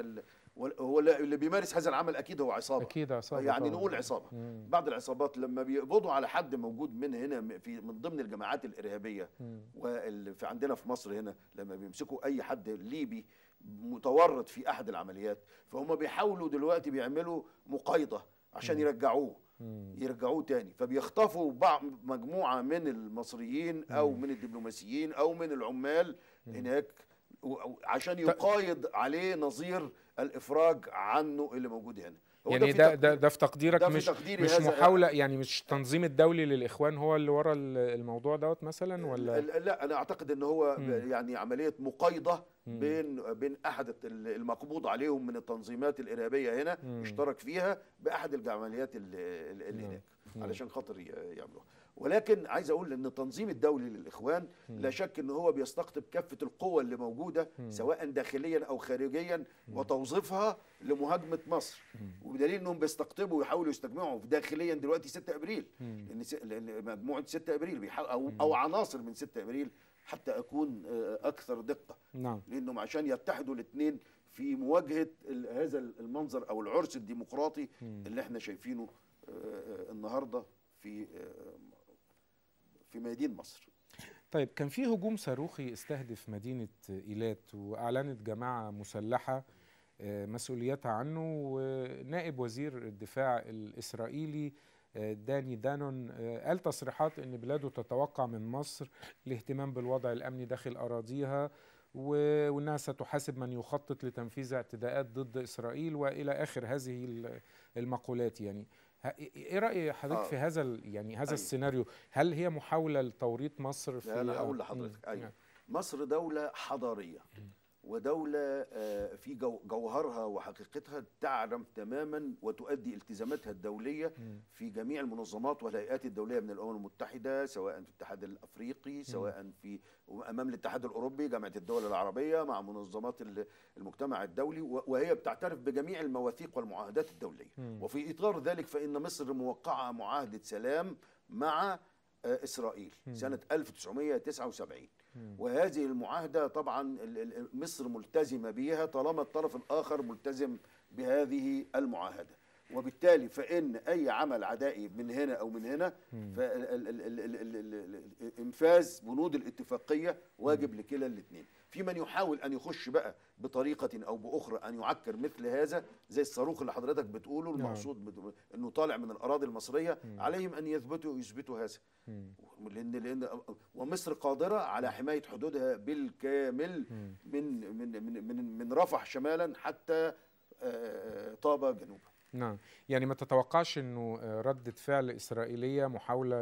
هو اللي بيمارس هذا العمل اكيد هو عصابه اكيد عصابه يعني طبعا. نقول عصابه مم. بعض العصابات لما بيقبضوا على حد موجود من هنا في من ضمن الجماعات الارهابيه واللي عندنا في مصر هنا لما بيمسكوا اي حد ليبي متورط في احد العمليات فهم بيحاولوا دلوقتي بيعملوا مقايضه عشان مم. يرجعوه يرجعوه تاني فبيخطفوا بعض مجموعه من المصريين او من الدبلوماسيين او من العمال هناك عشان يقايض عليه نظير الافراج عنه اللي موجود هنا يعني ده ده ده في تقديرك ده في مش مش محاوله يعني مش التنظيم الدولي للاخوان هو اللي ورا الموضوع دوت مثلا ولا لا انا اعتقد ان هو م. يعني عمليه مقايضه بين بين احد المقبوض عليهم من التنظيمات الارهابيه هنا م. اشترك فيها باحد العمليات اللي هناك علشان خاطر يعملوها ولكن عايز اقول ان التنظيم الدولي للاخوان لا شك ان هو بيستقطب كافه القوى اللي موجوده سواء داخليا او خارجيا وتوظيفها لمهاجمه مصر وبدليل انهم بيستقطبوا ويحاولوا يستجمعوا داخليا دلوقتي 6 ابريل لان لان مجموعه 6 ابريل او او عناصر من 6 ابريل حتى اكون آه، اكثر دقه نعم لانهم عشان يتحدوا الاثنين في مواجهه هذا المنظر او العرس الديمقراطي اللي احنا شايفينه آه، آه، النهارده في في ميادين مصر طيب كان في هجوم صاروخي استهدف مدينة إيلات وأعلنت جماعة مسلحة آه، مسؤوليتها عنه ونائب وزير الدفاع الإسرائيلي آه، داني دانون آه، قال تصريحات أن بلاده تتوقع من مصر الاهتمام بالوضع الأمني داخل أراضيها وأنها ستحاسب من يخطط لتنفيذ اعتداءات ضد إسرائيل وإلى آخر هذه المقولات يعني ايه راي حضرتك آه. في هذا يعني هذا أيوه. السيناريو هل هي محاوله لتوريط مصر في لا انا هقول لحضرتك ايوه نعم. مصر دوله حضاريه ودولة آه، في جوهرها وحقيقتها تعلم تماما وتؤدي التزاماتها الدولية في جميع المنظمات والهيئات الدولية من الأمم المتحدة سواء في الاتحاد الأفريقي سواء في أمام الاتحاد الأوروبي جامعة الدول العربية مع منظمات المجتمع الدولي وهي بتعترف بجميع المواثيق والمعاهدات الدولية وفي إطار ذلك فإن مصر موقعة معاهدة سلام مع آه، إسرائيل سنة 1979 وهذه المعاهدة طبعا مصر ملتزمة بها طالما الطرف الآخر ملتزم بهذه المعاهدة وبالتالي فإن أي عمل عدائي من هنا أو من هنا فإنفاذ بنود الاتفاقية واجب لكلا الاثنين في من يحاول ان يخش بقى بطريقه او باخرى ان يعكر مثل هذا زي الصاروخ اللي حضرتك بتقوله نعم. المقصود انه طالع من الاراضي المصريه عليهم ان يثبتوا يثبتوا هذا لان لان ومصر قادره على حمايه حدودها بالكامل من من من من, من رفح شمالا حتى آه، طابا جنوبا نعم يعني ما تتوقعش انه آه، ردة فعل اسرائيلية محاولة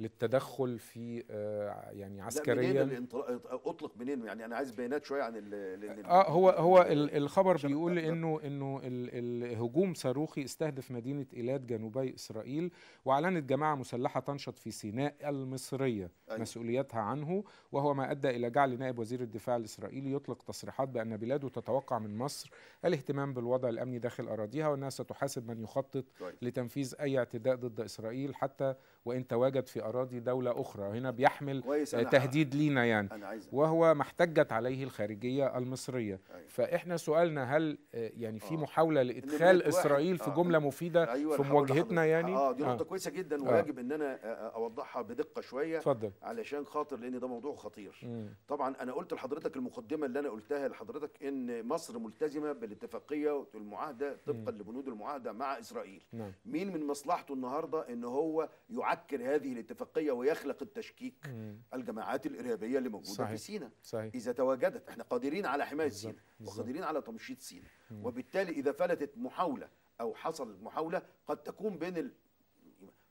للتدخل في آه، يعني عسكريا منين اطلق منين يعني انا عايز بيانات شويه عن ال اه هو هو الخبر بيقول انه انه الهجوم صاروخي استهدف مدينه ايلات جنوبي اسرائيل واعلنت جماعه مسلحه تنشط في سيناء المصريه أيوة. مسؤوليتها عنه وهو ما ادى الى جعل نائب وزير الدفاع الاسرائيلي يطلق تصريحات بان بلاده تتوقع من مصر الاهتمام بالوضع الامني داخل اراضيها وانها ستحاسب من يخطط طيب. لتنفيذ اي اعتداء ضد اسرائيل حتى وان تواجد في اراضي دوله اخرى هنا بيحمل تهديد لينا يعني وهو ما احتجت عليه الخارجيه المصريه أيوة. فاحنا سؤالنا هل آه، يعني في آه. محاوله لادخال اسرائيل في آه، جمله مفيده أيوة في مواجهتنا يعني اه دي نقطه كويسه جدا ويجب ان انا اوضحها بدقه شويه فضل. علشان خاطر لان ده موضوع خطير طبعا انا قلت لحضرتك المقدمه اللي انا قلتها لحضرتك ان مصر ملتزمه بالاتفاقيه والمعاهده طبقا لبنود المعاهده مع اسرائيل نعم. مين من مصلحته النهارده ان هو يعد يعكر هذه الاتفاقيه ويخلق التشكيك مم. الجماعات الارهابيه اللي موجوده صحيح. في سيناء صحيح. اذا تواجدت احنا قادرين على حمايه سيناء وقادرين على تمشيط سيناء وبالتالي اذا فلتت محاوله او حصلت محاوله قد تكون بين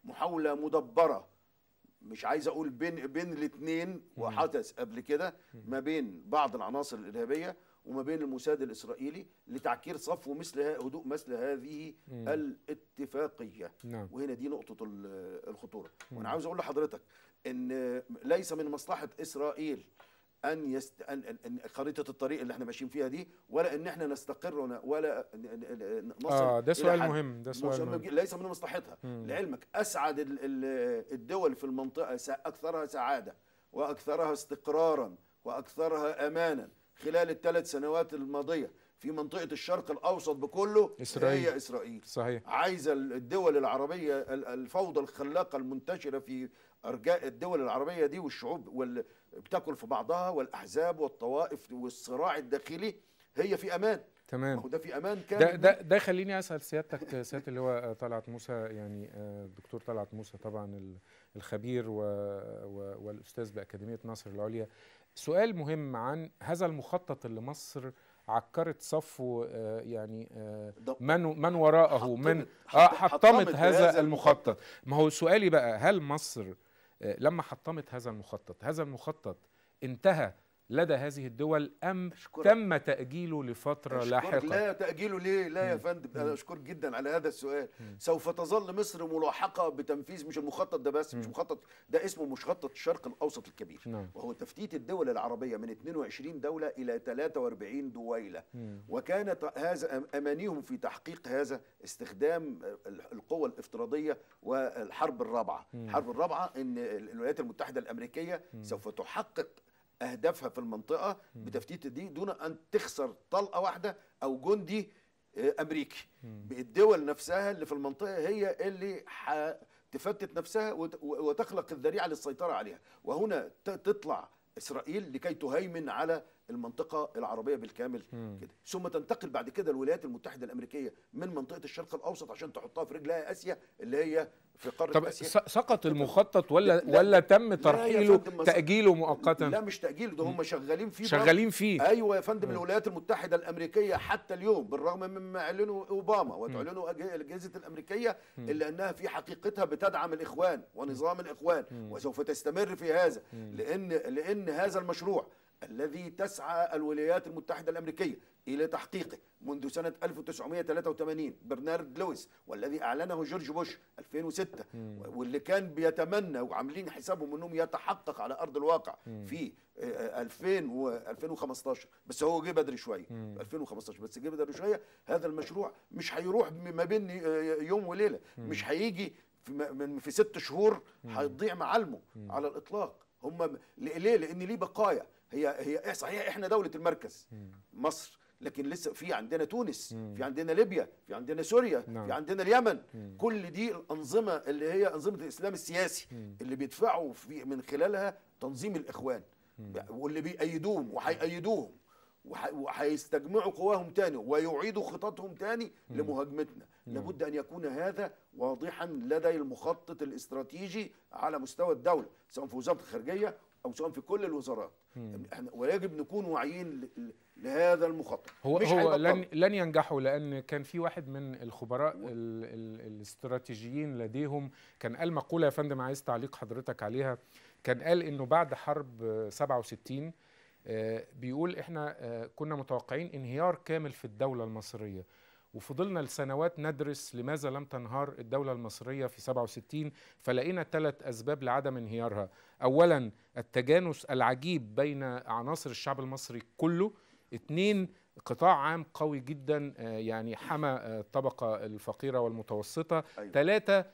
محاوله مدبره مش عايز اقول بين بين الاثنين وحدث قبل كده ما بين بعض العناصر الارهابيه وما بين الموساد الإسرائيلي لتعكير صفو مثل هدوء مثل هذه مم. الاتفاقية نعم. وهنا دي نقطة الخطورة مم. وأنا عاوز أقول لحضرتك أن ليس من مصلحة إسرائيل ان يست أن... أن... خريطه الطريق اللي احنا ماشيين فيها دي ولا ان احنا نستقر ولا نصل اه ده سؤال حد... مهم ده سؤال مهم. ليس من مصلحتها مم. لعلمك اسعد الدول في المنطقه اكثرها سعاده واكثرها استقرارا واكثرها امانا خلال الثلاث سنوات الماضيه في منطقه الشرق الاوسط بكله إسرائيل. هي اسرائيل صحيح عايزه الدول العربيه الفوضى الخلاقه المنتشره في ارجاء الدول العربيه دي والشعوب وال... بتاكل في بعضها والاحزاب والطوائف والصراع الداخلي هي في امان تمام هو ده في امان كان ده ده, ده خليني اسال سيادتك سياده اللي هو طلعت موسى يعني الدكتور آه، طلعت موسى طبعا الخبير و... و... والاستاذ باكاديميه نصر العليا سؤال مهم عن هذا المخطط اللي مصر عكرت صفه آه، يعني آه، من من وراءه من حطمت آه، هذا المخطط ما هو سؤالي بقى هل مصر لما حطمت هذا المخطط هذا المخطط انتهى لدى هذه الدول أم أشكرك. تم تأجيله لفترة لاحقة لا تأجيله ليه لا يا فندم أنا أشكرك جدا على هذا السؤال م. سوف تظل مصر ملاحقة بتنفيذ مش المخطط ده بس م. مش مخطط ده اسمه مخطط الشرق الأوسط الكبير نعم. وهو تفتيت الدول العربية من 22 دولة إلى 43 دويلة وكانت هذا أمانيهم في تحقيق هذا استخدام القوة الافتراضية والحرب الرابعة الحرب الرابعة أن الولايات المتحدة الأمريكية م. سوف تحقق اهدافها في المنطقه بتفتيت دي دون ان تخسر طلقه واحده او جندي آه، امريكي الدول نفسها اللي في المنطقه هي اللي تفتت نفسها وتخلق الذريعه للسيطره عليها وهنا تطلع اسرائيل لكي تهيمن على المنطقه العربيه بالكامل مم. كده ثم تنتقل بعد كده الولايات المتحده الامريكيه من منطقه الشرق الاوسط عشان تحطها في رجلها اسيا اللي هي في قاره طب اسيا سقط المخطط ولا لا ولا تم ترحيله تاجيله مؤقتا لا مش تاجيله ده هم شغالين فيه شغالين فيه ايوه يا فندم الولايات المتحده الامريكيه حتى اليوم بالرغم مما اعلنه اوباما وتعلنه الاجهزه الامريكيه الا انها في حقيقتها بتدعم الاخوان ونظام الاخوان وسوف تستمر في هذا لان لان هذا المشروع الذي تسعى الولايات المتحدة الأمريكية إلى تحقيقه منذ سنة 1983 برنارد لويس والذي أعلنه جورج بوش 2006 واللي كان بيتمنى وعاملين حسابهم أنهم يتحقق على أرض الواقع في 2000 آه، و 2015 بس هو جه بدري شوية 2015 بس جه بدري شوية هذا المشروع مش هيروح ما بين آه، يوم وليلة مش هيجي في, في ست شهور هيضيع معالمه على الإطلاق هم ليه لأن ليه بقايا هي هي إيه، صحيح احنا دوله المركز مصر لكن لسه في عندنا تونس مم. في عندنا ليبيا في عندنا سوريا في نعم. عندنا اليمن مم. كل دي الانظمه اللي هي انظمه الاسلام السياسي مم. اللي بيدفعوا في من خلالها تنظيم الاخوان مم. واللي بيأيدوهم وهيأيدوهم وهيستجمعوا قواهم تاني ويعيدوا خططهم تاني مم. لمهاجمتنا مم. لابد أن يكون هذا واضحا لدى المخطط الاستراتيجي على مستوى الدولة سواء في وزارة الخارجية او سواء في كل الوزارات يعني احنا ويجب نكون واعيين لهذا المخطط هو مش هو لن لن ينجحوا لان كان في واحد من الخبراء ال ال الاستراتيجيين لديهم كان قال مقوله يا فندم عايز تعليق حضرتك عليها كان قال انه بعد حرب 67 آه، بيقول احنا آه، كنا متوقعين انهيار كامل في الدوله المصريه وفضلنا لسنوات ندرس لماذا لم تنهار الدولة المصرية في 67 فلقينا ثلاث أسباب لعدم انهيارها أولا التجانس العجيب بين عناصر الشعب المصري كله اثنين قطاع عام قوي جدا آه، يعني حمى آه، الطبقة الفقيرة والمتوسطة أيوة. ثلاثة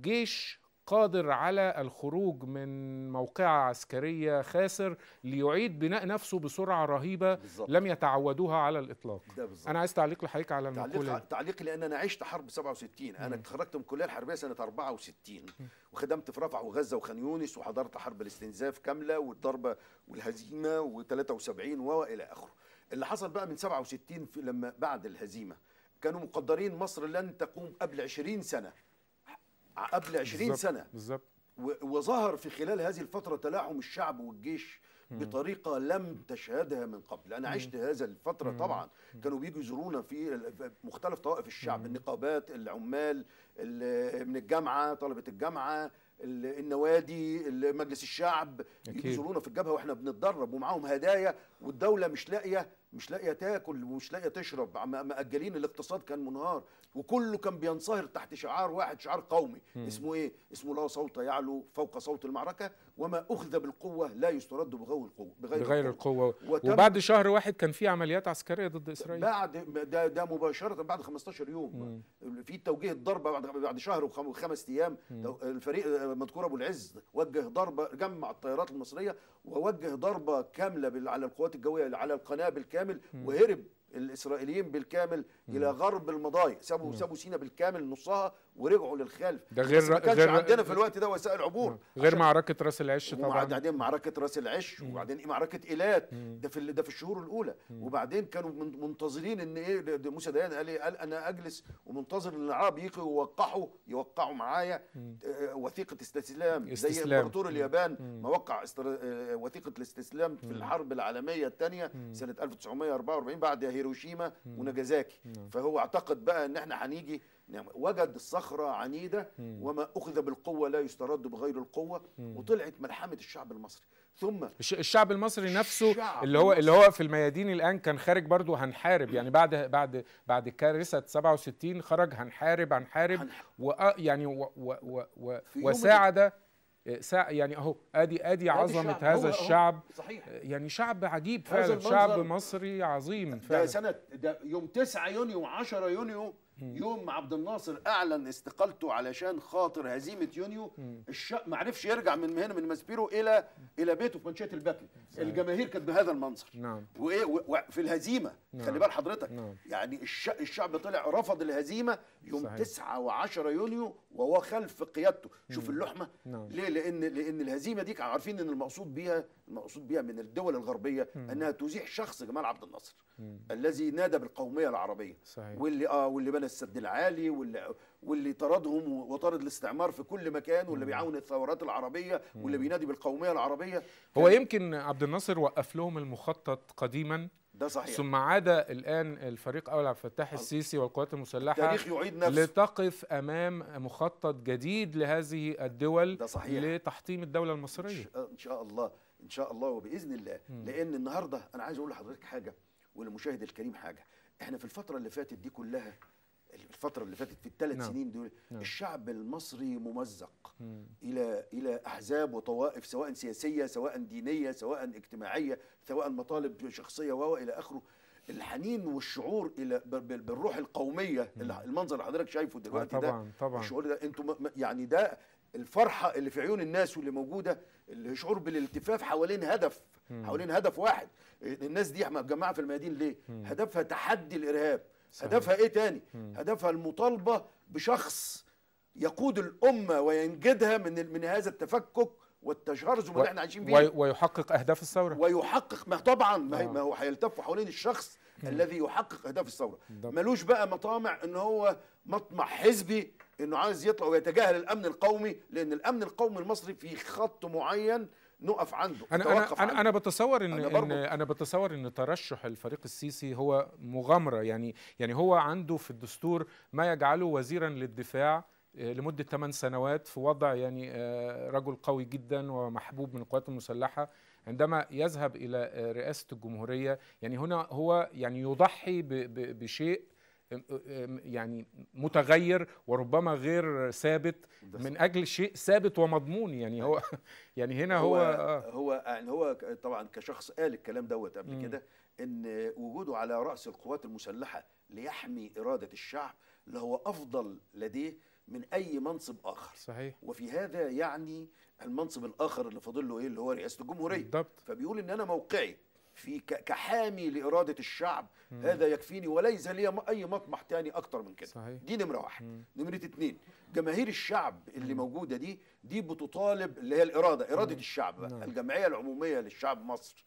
جيش قادر على الخروج من موقعة عسكرية خاسر ليعيد بناء نفسه بسرعة رهيبة بالزبط. لم يتعودوها على الإطلاق ده بالزبط. أنا عايز تعليق لحضرتك على المقولة تعليق تعليقي لأن أنا عشت حرب 67 مم. أنا تخرجت من الكلية الحربية سنة 64 مم. وخدمت في رفح وغزة وخان يونس وحضرت حرب الاستنزاف كاملة والضربة والهزيمة و73 وإلى آخره اللي حصل بقى من 67 لما بعد الهزيمة كانوا مقدرين مصر لن تقوم قبل 20 سنة قبل 20 بالزبط. سنه بالظبط وظهر في خلال هذه الفتره تلاحم الشعب والجيش بطريقه لم تشهدها من قبل انا عشت هذا الفتره طبعا كانوا بيجوا يزورونا في مختلف طوائف الشعب النقابات العمال من الجامعه طلبه الجامعه النوادي مجلس الشعب يزورونا في الجبهه واحنا بنتدرب ومعاهم هدايا والدوله مش لاقيه مش لاقيه تاكل ومش لاقيه تشرب مأجلين الاقتصاد كان منهار وكله كان بينصهر تحت شعار واحد شعار قومي مم. اسمه ايه اسمه لا صوت يعلو فوق صوت المعركه وما اخذ بالقوه لا يسترد بغير القوه بغير, بغير القوه, القوة. وبعد شهر واحد كان في عمليات عسكريه ضد اسرائيل بعد ده ده مباشره بعد 15 يوم مم. في توجيه الضربه بعد بعد شهر وخمس ايام مم. الفريق آه، مذكور ابو العز وجه ضربه جمع الطيارات المصريه ووجه ضربه كامله على القوات الجويه على القنابل كاملة بالكامل وهرب الاسرائيليين بالكامل الى غرب المضايق سابوا سابوا سينا بالكامل نصها ورجعوا للخلف ده غير ما كانش غير عندنا في الوقت ده وسائل عبور غير معركه راس العش طبعا وبعدين معركه راس العش وبعدين ايه معركه ايلات ده في ده في الشهور الاولى وبعدين كانوا منتظرين ان ايه موسى ديان قال ايه قال انا اجلس ومنتظر ان العرب يجوا يوقعوا يوقعوا معايا آه، وثيقه استسلام, زي امبراطور اليابان ما وقع استر... آه، وثيقه الاستسلام في الحرب العالميه الثانيه سنه 1944 بعد هيروشيما وناجازاكي فهو اعتقد بقى ان احنا هنيجي نعم وجد الصخرة عنيدة وما أخذ بالقوة لا يسترد بغير القوة وطلعت ملحمة الشعب المصري ثم الشعب المصري نفسه الشعب اللي هو المصري. اللي هو في الميادين الان كان خارج برضه هنحارب يعني بعد بعد بعد كارثه 67 خرج هنحارب هنحارب, هنحارب. و آه، يعني و و و وساعد آه، يعني اهو ادي ادي عظمه الشعب. هذا الشعب صحيح. آه، يعني شعب عجيب فعلا شعب مصري عظيم فعلا ده سنه ده يوم 9 يونيو 10 يونيو يوم ما عبد الناصر اعلن استقالته علشان خاطر هزيمه يونيو الش... ما عرفش يرجع من هنا من ماسبيرو الى الى بيته في منشيه صحيح. الجماهير كانت بهذا المنظر نعم وايه في الهزيمه نعم. خلي بال حضرتك نعم. يعني الش... الشعب طلع رفض الهزيمه يوم صحيح. 9 و10 يونيو وهو خلف قيادته شوف اللحمه نعم. ليه لان لان الهزيمه دي كانوا عارفين ان المقصود بيها المقصود بيها من الدول الغربيه مم. انها تزيح شخص جمال عبد الناصر مم. الذي نادى بالقوميه العربيه صحيح. واللي اه واللي عمال السد العالي واللي, واللي طردهم وطرد الاستعمار في كل مكان واللي بيعاون الثورات العربيه واللي بينادي بالقوميه العربيه هو يمكن عبد الناصر وقف لهم المخطط قديما ده صحيح ثم عاد الان الفريق اول عبد الفتاح السيسي والقوات المسلحه التاريخ يعيد نفسه لتقف امام مخطط جديد لهذه الدول ده صحيح لتحطيم الدوله المصريه ان شاء الله ان شاء الله وباذن الله لان النهارده انا عايز اقول لحضرتك حاجه وللمشاهد الكريم حاجه احنا في الفتره اللي فاتت دي كلها الفتره اللي فاتت في الثلاث نعم. سنين دول نعم. الشعب المصري ممزق مم. الى الى احزاب وطوائف سواء سياسيه سواء دينيه سواء اجتماعيه سواء مطالب شخصيه الى اخره الحنين والشعور الى بالروح القوميه المنظر اللي حضرتك شايفه دلوقتي ده طبعا الشعور ده انتم يعني ده الفرحه اللي في عيون الناس واللي موجوده اللي شعور بالالتفاف حوالين هدف مم. حوالين هدف واحد إيه، الناس دي متجمعه في الميادين ليه؟ مم. هدفها تحدي الارهاب صحيح. هدفها ايه تاني مم. هدفها المطالبه بشخص يقود الامه وينجدها من من هذا التفكك والتشرذم و... اللي احنا عايشين فيه ويحقق اهداف الثوره ويحقق ما طبعا ما, آه. ما هو هيلتفوا حوالين الشخص مم. الذي يحقق اهداف الثوره ملوش بقى مطامع ان هو مطمع حزبي انه عايز يطلع ويتجاهل الامن القومي لان الامن القومي المصري في خط معين نقف عنده انا انا عنده. انا بتصور ان انا, إن أنا بتصور ان ترشح الفريق السيسي هو مغامره يعني يعني هو عنده في الدستور ما يجعله وزيرا للدفاع آه، لمده 8 سنوات في وضع يعني آه، رجل قوي جدا ومحبوب من القوات المسلحه عندما يذهب الى آه، رئاسه الجمهوريه يعني هنا هو يعني يضحي بشيء يعني متغير وربما غير ثابت من اجل شيء ثابت ومضمون يعني هو أيوة. (laughs) يعني هنا هو هو آه. هو, يعني هو طبعا كشخص قال الكلام دوت قبل كده ان وجوده على راس القوات المسلحه ليحمي اراده الشعب لهو افضل لديه من اي منصب اخر صحيح وفي هذا يعني المنصب الاخر اللي فاضل له ايه اللي هو رئاسه الجمهوريه بالضبط فبيقول ان انا موقعي في كحامي لإرادة الشعب مم. هذا يكفيني وليس لي أي مطمح تاني أكتر من كده صحيح. دي نمرة واحد نمرة اتنين جماهير الشعب اللي مم. موجودة دي دي بتطالب اللي هي الإرادة إرادة مم. الشعب بقى نعم. الجمعية العمومية للشعب مصر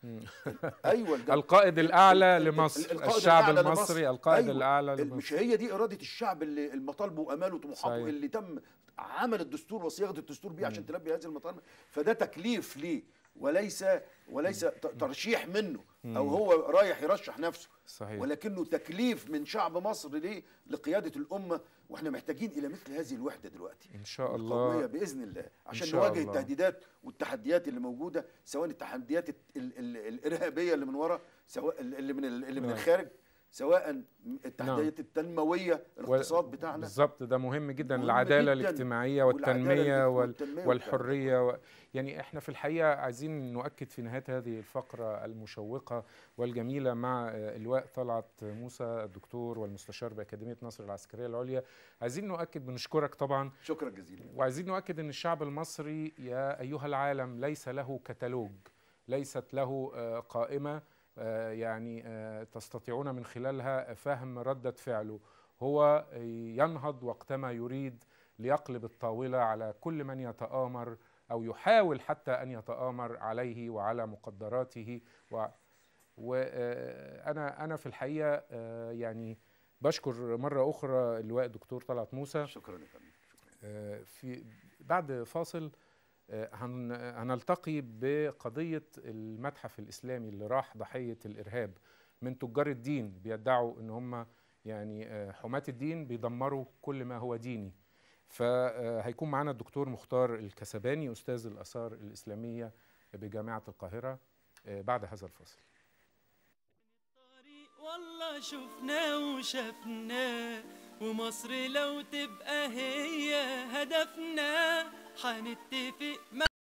أيوة الجم... القائد الأعلى لمصر القائد الشعب الأعلى المصري لمصر. القائد أيوة. الأعلى لمصر. مش هي دي إرادة الشعب اللي المطالب وأماله وطموحاته اللي تم عمل الدستور وصياغة الدستور بيه عشان تلبي هذه المطالب فده تكليف ليه وليس وليس ترشيح منه او هو رايح يرشح نفسه صحيح. ولكنه تكليف من شعب مصر ليه لقياده الامه واحنا محتاجين الى مثل هذه الوحده دلوقتي ان شاء الله باذن الله عشان نواجه الله. التهديدات والتحديات اللي موجوده سواء التحديات ال ال الارهابيه اللي من ورا سواء اللي من اللي من نعم. الخارج سواء التحديات نعم. التنمويه الاقتصاد بتاعنا بالظبط ده مهم جدا مهم العداله جداً الاجتماعيه والتنميه والتنمية والحريه و... يعني احنا في الحقيقه عايزين نؤكد في نهايه هذه الفقره المشوقه والجميله مع آه، اللواء طلعت موسى الدكتور والمستشار باكاديميه نصر العسكريه العليا عايزين نؤكد بنشكرك طبعا شكرا جزيلا وعايزين نؤكد ان الشعب المصري يا ايها العالم ليس له كتالوج ليست له آه، قائمه آه، يعني آه، تستطيعون من خلالها فهم ردة فعله هو ينهض وقتما يريد ليقلب الطاولة على كل من يتآمر أو يحاول حتى أن يتآمر عليه وعلى مقدراته و وأنا آه، أنا في الحقيقة يعني بشكر مرة أخرى اللواء الدكتور طلعت موسى شكرا لك في بعد فاصل آه، هنلتقي بقضية المتحف الإسلامي اللي راح ضحية الإرهاب من تجار الدين بيدعوا إن هم يعني آه، حماة الدين بيدمروا كل ما هو ديني فهيكون آه، معانا الدكتور مختار الكسباني أستاذ الآثار الإسلامية بجامعة القاهرة بعد هذا الفصل والله شفناه وشفناه ومصر لو تبقى هي هدفنا حنتفق